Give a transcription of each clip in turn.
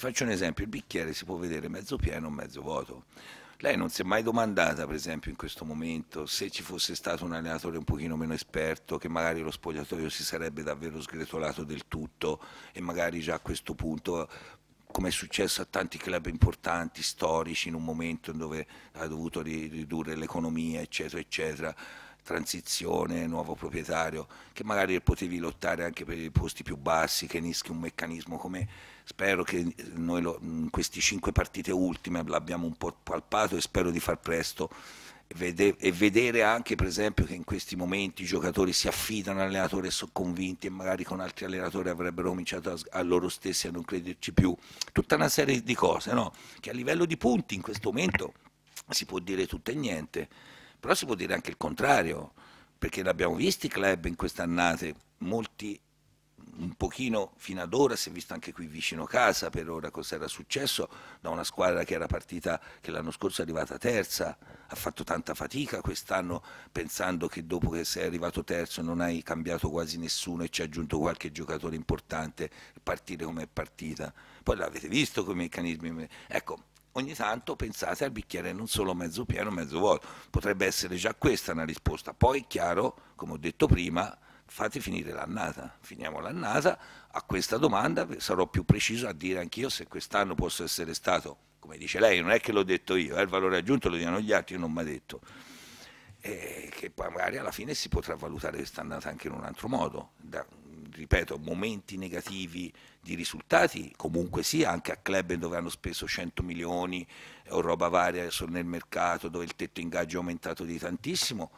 Vi faccio un esempio, il bicchiere si può vedere mezzo pieno o mezzo vuoto. Lei non si è mai domandata, per esempio, in questo momento, se ci fosse stato un allenatore un pochino meno esperto, che magari lo spogliatoio si sarebbe davvero sgretolato del tutto e magari già a questo punto come è successo a tanti club importanti, storici, in un momento dove ha dovuto ridurre l'economia, eccetera, eccetera transizione, nuovo proprietario, che magari potevi lottare anche per i posti più bassi, che nischi un meccanismo come spero che noi lo, queste cinque partite ultime l'abbiamo un po' palpato e spero di far presto e vedere anche per esempio che in questi momenti i giocatori si affidano all'allenatore e sono convinti e magari con altri allenatori avrebbero cominciato a, a, loro stessi a non crederci più tutta una serie di cose no? che a livello di punti in questo momento si può dire tutto e niente però si può dire anche il contrario, perché l'abbiamo visto i club in quest'annate, molti un pochino fino ad ora si è visto anche qui vicino casa per ora cosa era successo da una squadra che era partita che l'anno scorso è arrivata terza ha fatto tanta fatica quest'anno pensando che dopo che sei arrivato terzo non hai cambiato quasi nessuno e ci ha aggiunto qualche giocatore importante partire come è partita poi l'avete visto come meccanismi ecco ogni tanto pensate al bicchiere non solo mezzo pieno, mezzo vuoto. Potrebbe essere già questa una risposta. Poi, chiaro, come ho detto prima, fate finire l'annata, finiamo l'annata, a questa domanda sarò più preciso a dire anch'io se quest'anno posso essere stato, come dice lei, non è che l'ho detto io, eh, il valore aggiunto lo diano gli altri, io non mi ha detto, e eh, che poi magari alla fine si potrà valutare quest'annata anche in un altro modo, da, ripeto, momenti negativi di risultati, comunque sì, anche a club dove hanno speso 100 milioni o roba varia nel mercato, dove il tetto ingaggio è aumentato di tantissimo,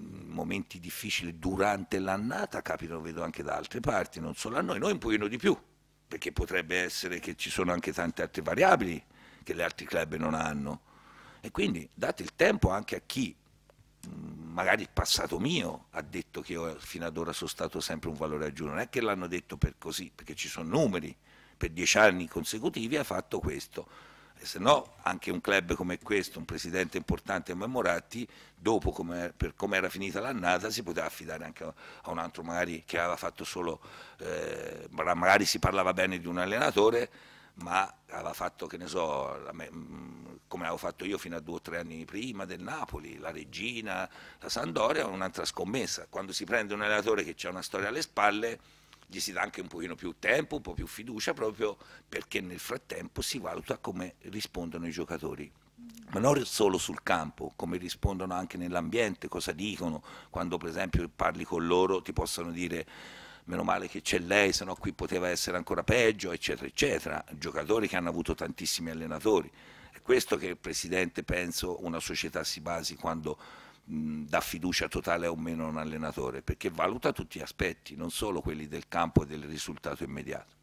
mm, momenti difficili durante l'annata capitano, vedo anche da altre parti, non solo a noi, noi un pochino di più, perché potrebbe essere che ci sono anche tante altre variabili che gli altri club non hanno. E quindi date il tempo anche a chi mm, magari il passato mio ha detto che io fino ad ora sono stato sempre un valore aggiunto, non è che l'hanno detto per così, perché ci sono numeri, per dieci anni consecutivi ha fatto questo, e se no anche un club come questo, un presidente importante come Moratti, dopo come, per come era finita l'annata si poteva affidare anche a un altro magari che aveva fatto solo, eh, magari si parlava bene di un allenatore, ma aveva fatto, che ne so, la, come avevo fatto io fino a due o tre anni prima del Napoli, la Regina, la Sandoria, un'altra scommessa. Quando si prende un allenatore che ha una storia alle spalle, gli si dà anche un pochino più tempo, un po' più fiducia, proprio perché nel frattempo si valuta come rispondono i giocatori ma non solo sul campo, come rispondono anche nell'ambiente, cosa dicono, quando per esempio parli con loro ti possono dire meno male che c'è lei, sennò qui poteva essere ancora peggio, eccetera, eccetera, giocatori che hanno avuto tantissimi allenatori. È questo che il Presidente, penso, una società si basi quando mh, dà fiducia totale o meno a un allenatore, perché valuta tutti gli aspetti, non solo quelli del campo e del risultato immediato.